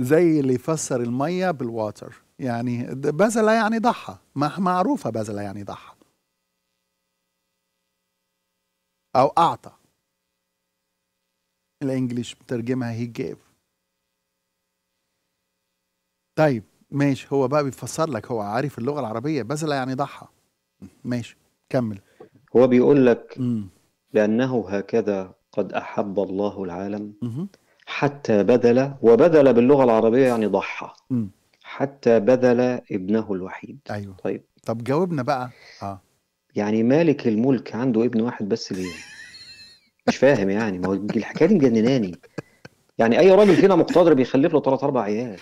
زي اللي يفسر المية بالواتر يعني بذل يعني ضحى معروفة بذل يعني ضحى أو أعطى الإنجليش بترجمها هي جيف طيب ماشي هو بقى بيفسر لك هو عارف اللغة العربية بذل يعني ضحى ماشي كمل هو بيقول لك م. لأنه هكذا قد أحب الله العالم -م. حتى بذل وبذل باللغة العربية يعني ضحى م. حتى بذل ابنه الوحيد أيوه طيب طب جاوبنا بقى آه. يعني مالك الملك عنده ابن واحد بس ليه مش فاهم يعني ما هو الحكايه دي مجنناني يعني اي راجل فينا مقتدر بيخلف له ثلاث اربع عيال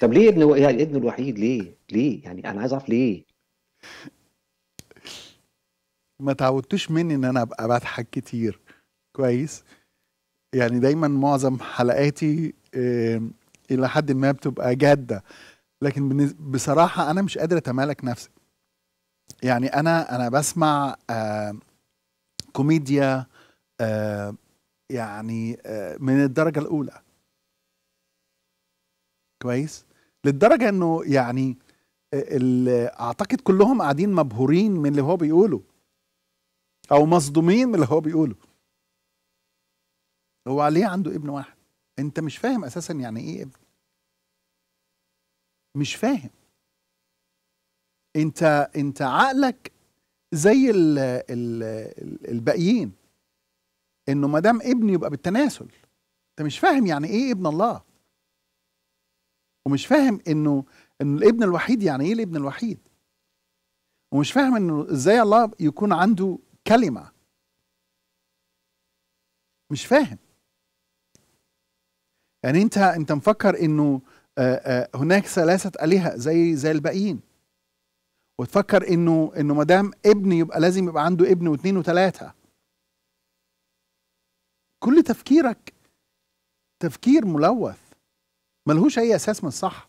طب ليه ابن و... يعني ابنه الوحيد ليه ليه يعني انا عايز اعرف ليه ما تعودتوش مني ان انا ابقى بضحك كتير كويس يعني دايما معظم حلقاتي الى حد ما بتبقى جاده لكن بصراحه انا مش قادر اتمالك نفسي يعني انا انا بسمع كوميديا يعني من الدرجه الاولى كويس للدرجه انه يعني اعتقد كلهم قاعدين مبهورين من اللي هو بيقوله او مصدومين من اللي هو بيقوله هو ليه عنده ابن واحد انت مش فاهم اساسا يعني ايه ابن مش فاهم انت انت عقلك زي ال الباقيين انه ما دام ابن يبقى بالتناسل انت مش فاهم يعني ايه ابن الله ومش فاهم انه ان الابن الوحيد يعني ايه الابن الوحيد ومش فاهم انه ازاي الله يكون عنده كلمه مش فاهم يعني انت انت مفكر انه آه، آه، هناك ثلاثه الهه زي زي الباقيين وتفكر انه انه ما دام ابن يبقى لازم يبقى عنده ابن واثنين وثلاثه كل تفكيرك تفكير ملوث ملهوش اي اساس من الصح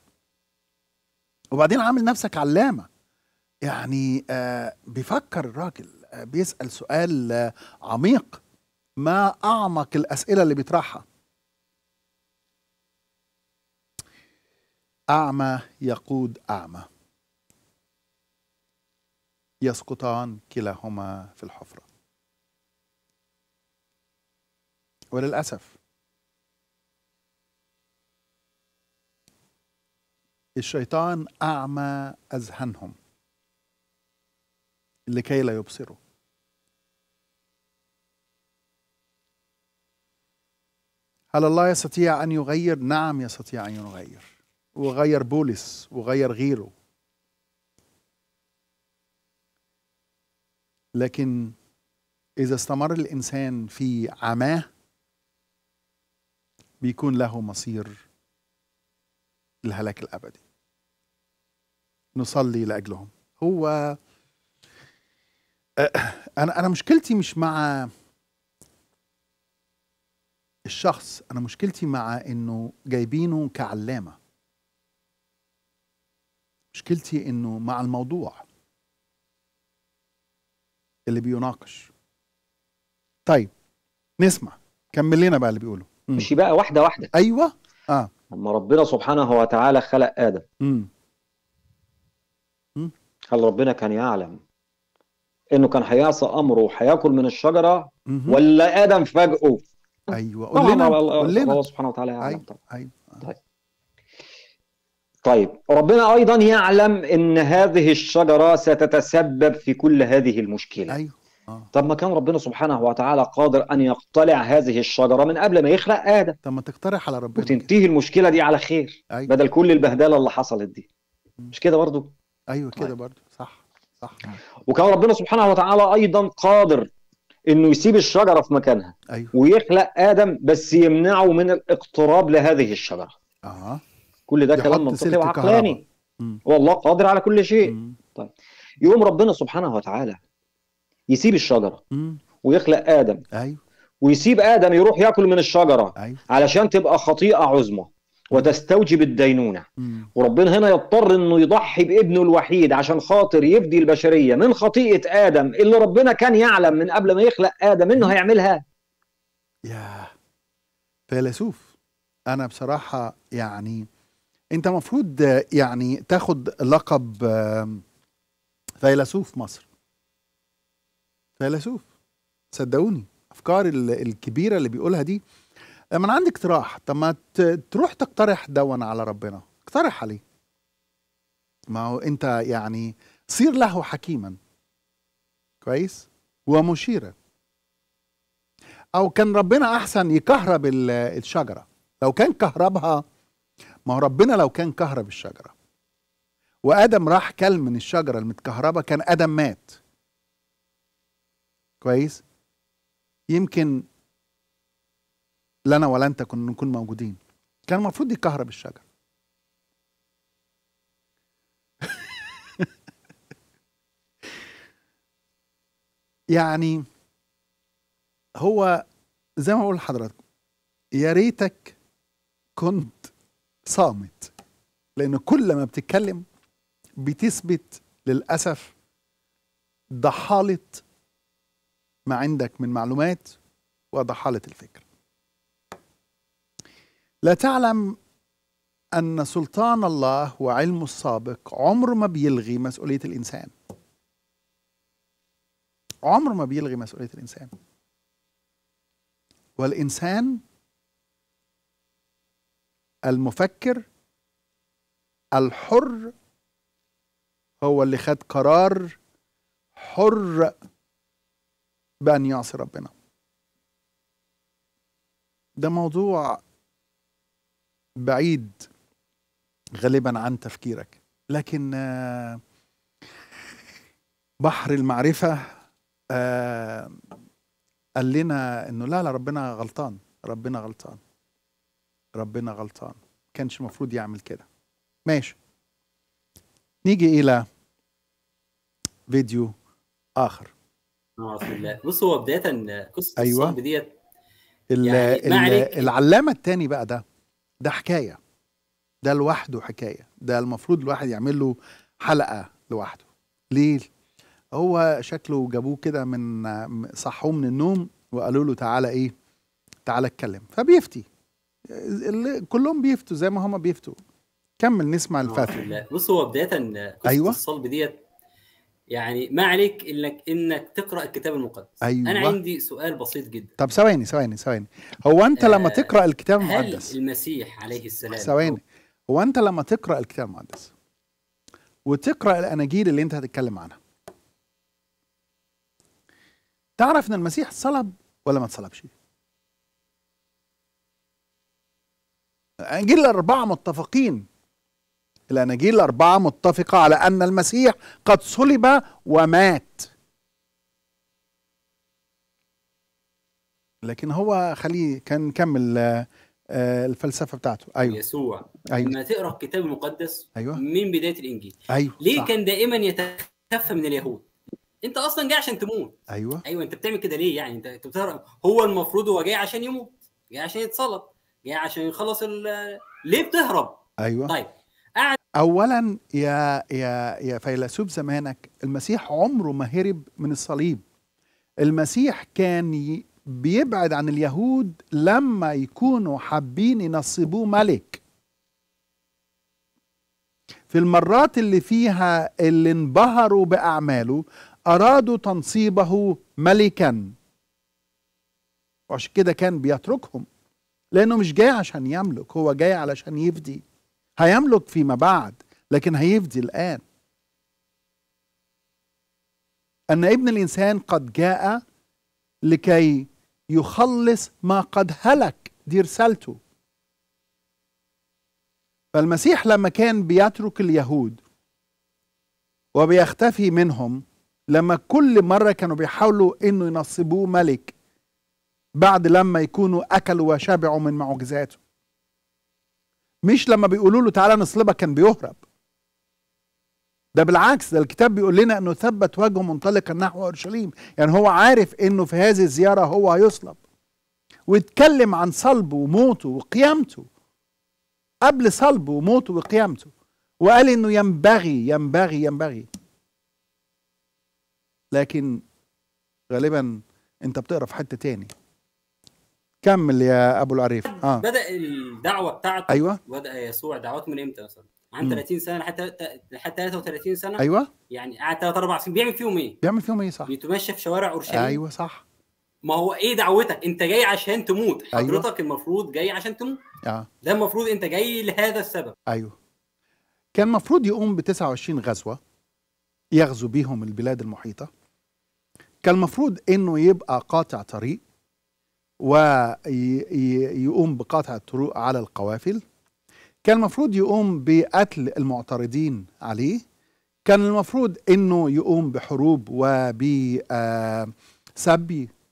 وبعدين عامل نفسك علامه يعني آه، بيفكر الراجل بيسال سؤال عميق ما اعمق الاسئله اللي بيطرحها أعمى يقود أعمى يسقطان كلاهما في الحفرة وللأسف الشيطان أعمى أذهانهم لكي لا يبصروا هل الله يستطيع أن يغير؟ نعم يستطيع أن يغير وغير بولس وغير غيره لكن إذا استمر الإنسان في عماه بيكون له مصير الهلاك الأبدي نصلي لأجلهم هو أنا أنا مشكلتي مش مع الشخص أنا مشكلتي مع إنه جايبينه كعلامة مشكلتي انه مع الموضوع اللي بيناقش طيب نسمع كمل لنا بقى اللي بيقوله مشي بقى واحده واحده ايوه اه لما ربنا سبحانه وتعالى خلق ادم امم هل ربنا كان يعلم انه كان هيعصى امره وهياكل من الشجره مم. ولا ادم فاجئه ايوه قول لنا قول لنا الله سبحانه وتعالى يعلم أيوة. طبعا أيوة. طيب طيب ربنا ايضا يعلم ان هذه الشجره ستتسبب في كل هذه المشكله ايوه آه. طب ما كان ربنا سبحانه وتعالى قادر ان يقتلع هذه الشجره من قبل ما يخلق ادم طب ما تقترح على ربنا وتنتهي كده. المشكله دي على خير أيوة. بدل كل البهدله اللي حصلت دي مش كده برضو ايوه كده طيب. برضو صح صح وكان ربنا سبحانه وتعالى ايضا قادر انه يسيب الشجره في مكانها أيوة. ويخلق ادم بس يمنعه من الاقتراب لهذه الشجره اه كل ده كلام منطقي وعقلاني والله قادر على كل شيء مم. طيب يقوم ربنا سبحانه وتعالى يسيب الشجره مم. ويخلق ادم ايوه ويسيب ادم يروح ياكل من الشجره أيوه. علشان تبقى خطيئه عظمى وتستوجب الدينونه مم. وربنا هنا يضطر انه يضحي بابنه الوحيد عشان خاطر يفدي البشريه من خطيئه ادم اللي ربنا كان يعلم من قبل ما يخلق ادم انه هيعملها يا فيلسوف انا بصراحه يعني انت المفروض يعني تاخد لقب فيلسوف مصر فيلسوف صدقوني الافكار الكبيره اللي بيقولها دي من انا عندي اقتراح طب ما تروح تقترح دون على ربنا اقترح عليه ما هو انت يعني صير له حكيما كويس ومشيرا او كان ربنا احسن يكهرب الشجره لو كان كهربها ما هو ربنا لو كان كهرب الشجره وادم راح كل من الشجره المتكهربه كان ادم مات كويس يمكن لنا ولا انت كنا نكون موجودين كان المفروض يكهرب الشجره يعني هو زي ما بقول لحضراتكم يا ريتك كنت صامت لأن كل ما بتتكلم بتثبت للأسف ضحالة ما عندك من معلومات وضحالة الفكر لا تعلم أن سلطان الله وعلمه السابق عمره ما بيلغي مسؤولية الإنسان عمره ما بيلغي مسؤولية الإنسان والإنسان المفكر الحر هو اللي خد قرار حر بأن يعصي ربنا ده موضوع بعيد غالبا عن تفكيرك لكن آه، بحر المعرفة آه، قال لنا انه لا لا ربنا غلطان ربنا غلطان ربنا غلطان كانش المفروض يعمل كده ماشي نيجي الى فيديو اخر بص هو بدايه قصه أيوة. ديت يعني العلامه الثاني بقى ده ده حكايه ده لوحده حكايه ده المفروض الواحد يعمل له حلقه لوحده ليه هو شكله جابوه كده من صحوه من النوم وقالوا له تعالى ايه تعالى اتكلم فبيفتي اللي كلهم بيفتوا زي ما هم بيفتوا كمل نسمع آه، الفاتح بص هو بدايه قصه أيوة. الصلب ديت يعني ما عليك انك انك تقرا الكتاب المقدس أيوة. انا عندي سؤال بسيط جدا طب ثواني ثواني ثواني هو انت آه لما تقرا الكتاب المقدس هل المسيح عليه السلام ثواني هو انت لما تقرا الكتاب المقدس وتقرا الاناجيل اللي انت هتتكلم عنها تعرف ان المسيح صلب ولا ما اتصلبش أنجيل الأربعة متفقين الأناجيل الأربعة متفقة على أن المسيح قد صلب ومات لكن هو خليه كان كمل آه، آه، الفلسفه بتاعته ايوه يسوع أيوة. لما تقرا الكتاب المقدس أيوة. من بدايه الانجيل أيوة. ليه صح. كان دائما يتخفى من اليهود انت اصلا جاي عشان تموت ايوه ايوه انت بتعمل كده ليه يعني انت بتقرا هو المفروض هو جاي عشان يموت جاي عشان يتصلب يعني عشان يخلص ليه بتهرب؟ ايوه طيب قاعد اولا يا يا يا فيلسوف زمانك المسيح عمره ما هرب من الصليب المسيح كان بيبعد عن اليهود لما يكونوا حابين ينصبوه ملك في المرات اللي فيها اللي انبهروا بأعماله أرادوا تنصيبه ملكا وعشان كده كان بيتركهم لأنه مش جاي عشان يملك هو جاي علشان يفدي هيملك فيما بعد لكن هيفدي الآن أن ابن الإنسان قد جاء لكي يخلص ما قد هلك دي رسالته فالمسيح لما كان بيترك اليهود وبيختفي منهم لما كل مرة كانوا بيحاولوا انه ينصبوه ملك بعد لما يكونوا أكلوا وشبعوا من معجزاته مش لما بيقولوا له تعالى نصلبك كان بيهرب ده بالعكس ده الكتاب بيقول لنا انه ثبت وجهه منطلقا نحو اورشليم يعني هو عارف انه في هذه الزياره هو هيصلب واتكلم عن صلبه وموته وقيامته قبل صلبه وموته وقيامته وقال انه ينبغي ينبغي ينبغي لكن غالبا انت بتقرا في حته تاني كمل يا ابو العريف آه. بدا الدعوه بتاعته ايوه بدا يسوع دعوته من امتى مثلا عن 30 سنه لحد لحد 33 سنه ايوه يعني قعد 3 4 سنين بيعمل فيهم ايه؟ بيعمل فيهم ايه صح؟ بيتمشى في شوارع اورشليم ايوه صح ما هو ايه دعوتك؟ انت جاي عشان تموت أيوة. حضرتك أيوة. المفروض جاي عشان تموت آه. ده المفروض انت جاي لهذا السبب ايوه كان المفروض يقوم ب 29 غزوه يغزو بيهم البلاد المحيطه كان المفروض انه يبقى قاطع طريق ويقوم بقطع الطرق على القوافل كان المفروض يقوم بقتل المعترضين عليه كان المفروض انه يقوم بحروب وبسبي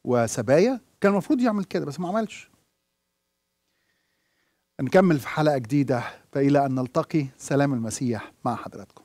وسبايا كان المفروض يعمل كده بس ما عملش نكمل في حلقه جديده فالى ان نلتقي سلام المسيح مع حضراتكم